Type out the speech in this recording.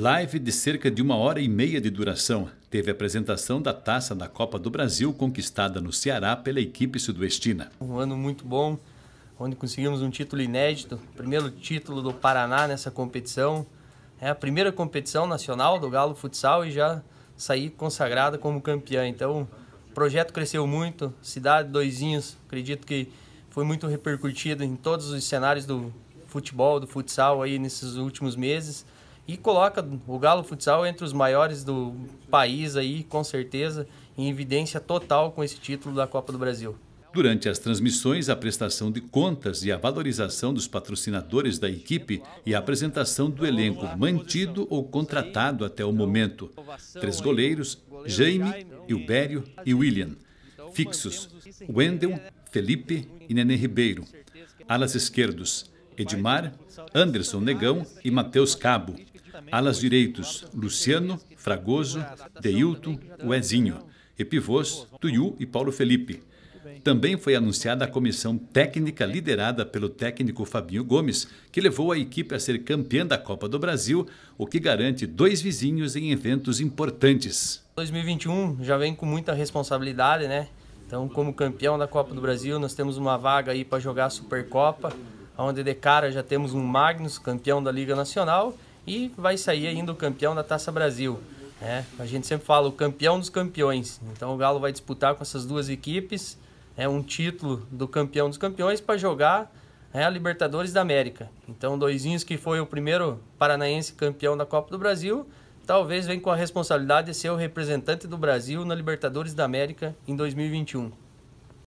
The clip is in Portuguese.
Live de cerca de uma hora e meia de duração teve a apresentação da taça da Copa do Brasil conquistada no Ceará pela equipe sudoestina. Um ano muito bom, onde conseguimos um título inédito, primeiro título do Paraná nessa competição. É a primeira competição nacional do Galo Futsal e já saí consagrada como campeã. Então, o projeto cresceu muito, Cidade doizinhos, acredito que foi muito repercutido em todos os cenários do futebol, do futsal aí nesses últimos meses e coloca o Galo Futsal entre os maiores do país aí, com certeza, em evidência total com esse título da Copa do Brasil. Durante as transmissões, a prestação de contas e a valorização dos patrocinadores da equipe e a apresentação do elenco mantido ou contratado até o momento. Três goleiros, Jaime, Hilbério e William. Fixos, Wendel, Felipe e Nenê Ribeiro. Alas esquerdos, Edmar, Anderson Negão e Matheus Cabo. Alas direitos, Luciano, Fragoso, Deilton, Uezinho. E pivôs, Tuiu e Paulo Felipe. Também foi anunciada a comissão técnica liderada pelo técnico Fabinho Gomes, que levou a equipe a ser campeã da Copa do Brasil, o que garante dois vizinhos em eventos importantes. 2021 já vem com muita responsabilidade, né? Então, como campeão da Copa do Brasil, nós temos uma vaga aí para jogar a Supercopa, onde de cara já temos um Magnus, campeão da Liga Nacional, e vai sair ainda o campeão da Taça Brasil. Né? A gente sempre fala o campeão dos campeões. Então o Galo vai disputar com essas duas equipes né? um título do campeão dos campeões para jogar né? a Libertadores da América. Então Doizinhos, que foi o primeiro paranaense campeão da Copa do Brasil, talvez venha com a responsabilidade de ser o representante do Brasil na Libertadores da América em 2021.